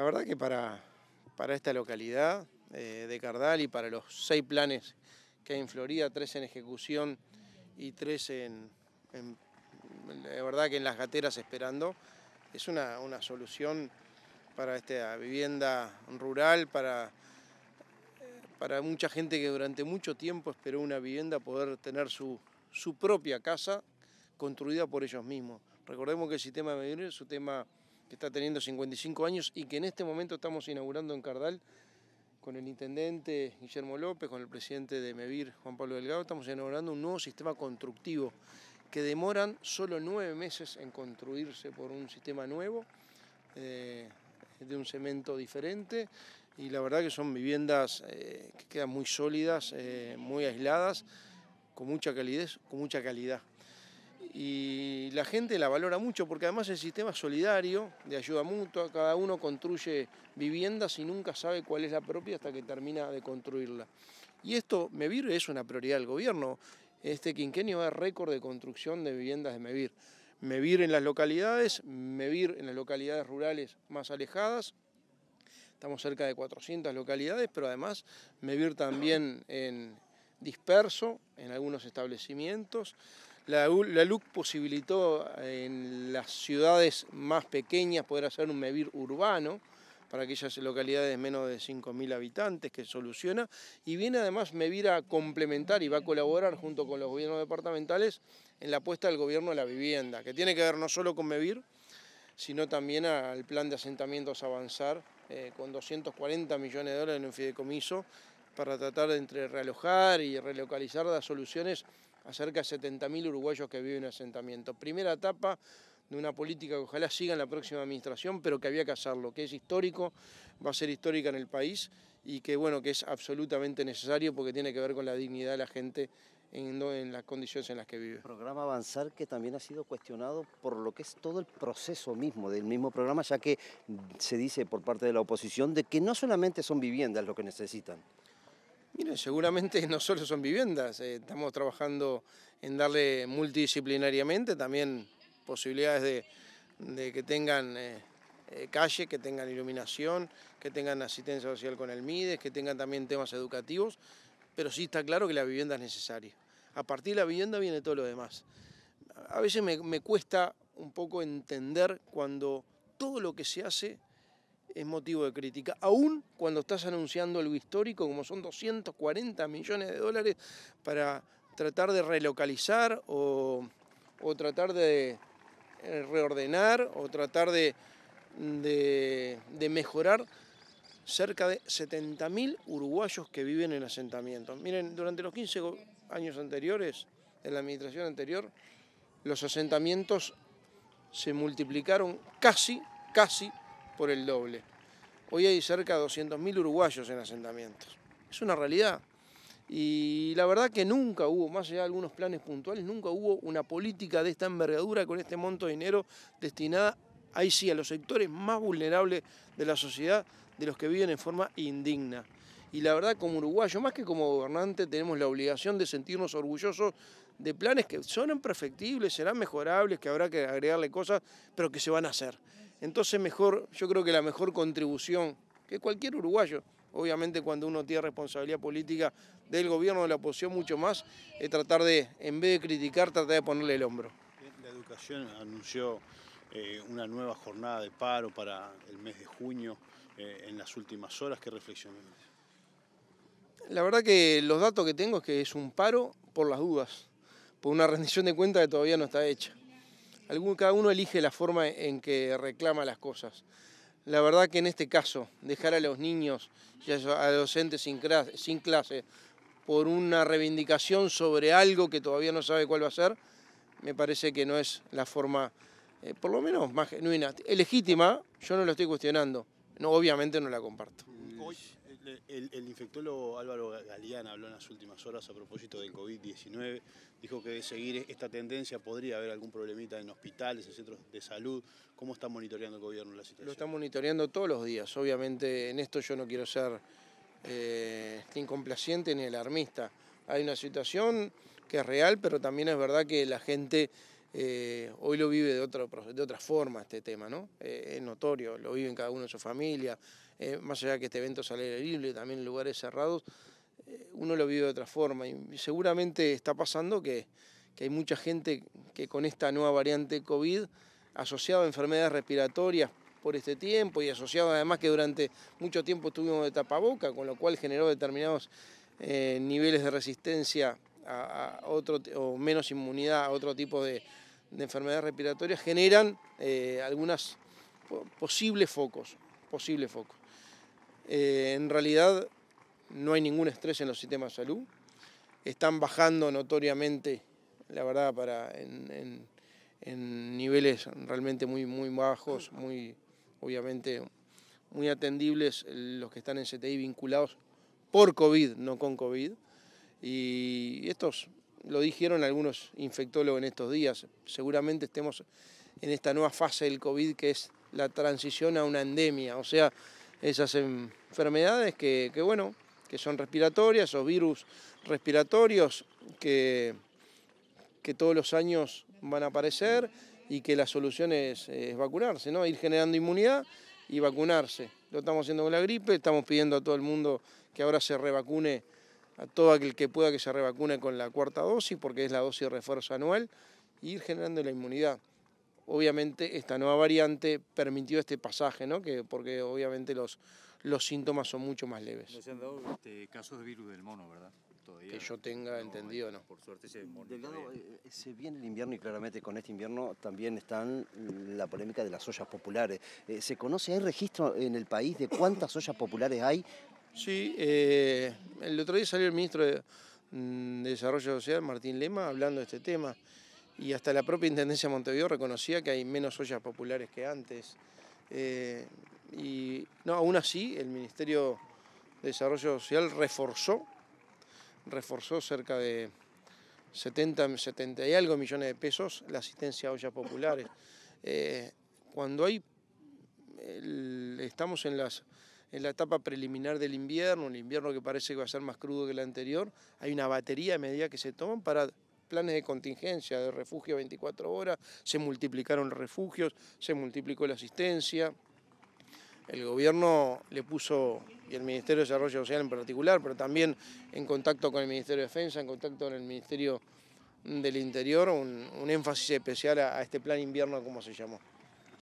La verdad que para, para esta localidad eh, de Cardal y para los seis planes que hay en Florida, tres en ejecución y tres en, verdad que en las gateras esperando, es una, solución para esta vivienda rural, para, para mucha gente que durante mucho tiempo esperó una vivienda poder tener su, propia casa construida por ellos mismos. Recordemos que el sistema de medidores es un tema que está teniendo 55 años y que en este momento estamos inaugurando en Cardal con el intendente Guillermo López, con el presidente de MEVIR, Juan Pablo Delgado, estamos inaugurando un nuevo sistema constructivo que demoran solo nueve meses en construirse por un sistema nuevo, eh, de un cemento diferente, y la verdad que son viviendas eh, que quedan muy sólidas, eh, muy aisladas, con mucha calidez, con mucha calidad y la gente la valora mucho porque además el sistema es solidario, de ayuda mutua, cada uno construye viviendas y nunca sabe cuál es la propia hasta que termina de construirla. Y esto, MEVIR es una prioridad del gobierno. Este quinquenio es récord de construcción de viviendas de MEVIR. MEVIR en las localidades, MEVIR en las localidades rurales más alejadas, estamos cerca de 400 localidades, pero además MEVIR también en disperso, en algunos establecimientos. La, LUC posibilitó eh, en las ciudades más pequeñas poder hacer un MEVIR urbano para aquellas localidades menos de 5.000 habitantes que soluciona y viene además MEVIR a complementar y va a colaborar junto con los gobiernos departamentales en la apuesta del gobierno a la vivienda, que tiene que ver no solo con MEVIR, sino también al plan de asentamientos avanzar eh, con 240 millones de dólares en un fideicomiso para tratar de entre realojar y relocalizar las soluciones Acerca de 70.000 uruguayos que viven en asentamientos. Primera etapa de una política que ojalá siga en la próxima administración, pero que había que hacerlo, que es histórico, va a ser histórica en el país y que bueno, que es absolutamente necesario porque tiene que ver con la dignidad de la gente en, en las condiciones en las que vive. El programa Avanzar que también ha sido cuestionado por lo que es todo el proceso mismo del mismo programa, ya que se dice por parte de la oposición de que no solamente son viviendas lo que necesitan seguramente no solo son viviendas, eh, estamos trabajando en darle multidisciplinariamente también posibilidades de, que tengan eh, eh, calle, que tengan iluminación, que tengan asistencia social con el MIDES, que tengan también temas educativos, pero sí está claro que la vivienda es necesaria. A partir de la vivienda viene todo lo demás. A veces me cuesta un poco entender cuando todo lo que se hace es motivo de crítica, aún cuando estás anunciando algo histórico como son 240 millones de dólares para tratar de relocalizar o, tratar de eh, reordenar o tratar de, de, de mejorar cerca de 70.000 uruguayos que viven en asentamientos. Miren, durante los 15 años anteriores, en la administración anterior, los asentamientos se multiplicaron casi, casi por el doble. Hoy hay cerca de 200.000 uruguayos en asentamientos. Es una realidad. Y la verdad que nunca hubo, más allá de algunos planes puntuales, nunca hubo una política de esta envergadura con este monto de dinero destinada, ahí sí, a los sectores más vulnerables de la sociedad, de los que viven en forma indigna. Y la verdad, como uruguayo, más que como gobernante, tenemos la obligación de sentirnos orgullosos de planes que son imperfectibles, serán mejorables, que habrá que agregarle cosas, pero que se van a hacer. Entonces mejor, yo creo que la mejor contribución que cualquier uruguayo, obviamente cuando uno tiene responsabilidad política del gobierno, de la oposición, mucho más, es tratar de, en vez de criticar, tratar de ponerle el hombro. La educación anunció eh, una nueva jornada de paro para el mes de junio, eh, en las últimas horas, ¿qué reflexiones? La verdad que los datos que tengo es que es un paro por las dudas, por una rendición de cuentas que todavía no está hecha cada uno elige la forma en que reclama las cosas. La verdad que en este caso, dejar a los niños y a adolescentes sin clase, sin clase por una reivindicación sobre algo que todavía no sabe cuál va a ser, me parece que no es la forma, eh, por lo menos más genuina. Es legítima, yo no lo estoy cuestionando. No, obviamente no la comparto el, infectólogo Álvaro Galeán habló en las últimas horas a propósito del COVID-19. Dijo que de seguir esta tendencia podría haber algún problemita en hospitales, en centros de salud. ¿Cómo está monitoreando el gobierno la situación? Lo está monitoreando todos los días. Obviamente en esto yo no quiero ser eh, incomplaciente ni alarmista. Hay una situación que es real, pero también es verdad que la gente... Eh, hoy lo vive de, otro, de otra forma este tema, ¿no? Eh, es notorio, lo vive en cada uno de su familia, eh, más allá de que este evento sale al y libre, también en lugares cerrados, eh, uno lo vive de otra forma. Y seguramente está pasando que, hay mucha gente que con esta nueva variante COVID, asociado a enfermedades respiratorias por este tiempo y asociado además que durante mucho tiempo estuvimos de tapaboca, con lo cual generó determinados eh, niveles de resistencia a, otro o menos inmunidad a otro tipo de, enfermedades respiratorias, generan algunos posibles focos, posibles focos. Eh, en realidad no hay ningún estrés en los sistemas de salud. Están bajando notoriamente, la verdad, para en, niveles realmente muy, muy bajos, muy, obviamente, muy atendibles los que están en CTI vinculados por COVID, no con COVID. Y estos lo dijeron algunos infectólogos en estos días. Seguramente estemos en esta nueva fase del COVID que es la transición a una endemia. O sea, esas enfermedades que, que, bueno, que son respiratorias o virus respiratorios que, que todos los años van a aparecer y que la solución es, vacunarse, ¿no? Ir generando inmunidad y vacunarse. Lo estamos haciendo con la gripe, estamos pidiendo a todo el mundo que ahora se revacune, a todo aquel que pueda que se revacune con la cuarta dosis, porque es la dosis de refuerzo anual, y e ir generando la inmunidad obviamente esta nueva variante permitió este pasaje, ¿no? que, porque obviamente los, los síntomas son mucho más leves. No han dado este, casos de virus del mono, ¿verdad? que yo tenga entendido, no. Por suerte se, Delgado, eh, eh, se viene el invierno y claramente con este invierno también están la polémica de las ollas populares. Eh, ¿Se conoce, hay registro en el país de cuántas ollas populares hay? Sí, el otro día salió el ministro mm, de Desarrollo Social, Martín Lema, hablando de este tema y hasta la propia Intendencia de Montevideo reconocía que hay menos ollas populares que antes. Eh, y no, aún así, el Ministerio de Desarrollo Social reforzó, reforzó cerca de 70, 70 y algo millones de pesos la asistencia a ollas populares. Eh, cuando hay, estamos en las en la etapa preliminar del invierno, un invierno que parece que va a ser más crudo que el anterior, hay una batería de medidas que se toman para planes de contingencia de refugio 24 horas, se multiplicaron refugios, se multiplicó la asistencia. El gobierno le puso, y el Ministerio de Desarrollo Social en particular, pero también en contacto con el Ministerio de Defensa, en contacto con el Ministerio del Interior, un, énfasis especial a, a este plan invierno, como se llamó.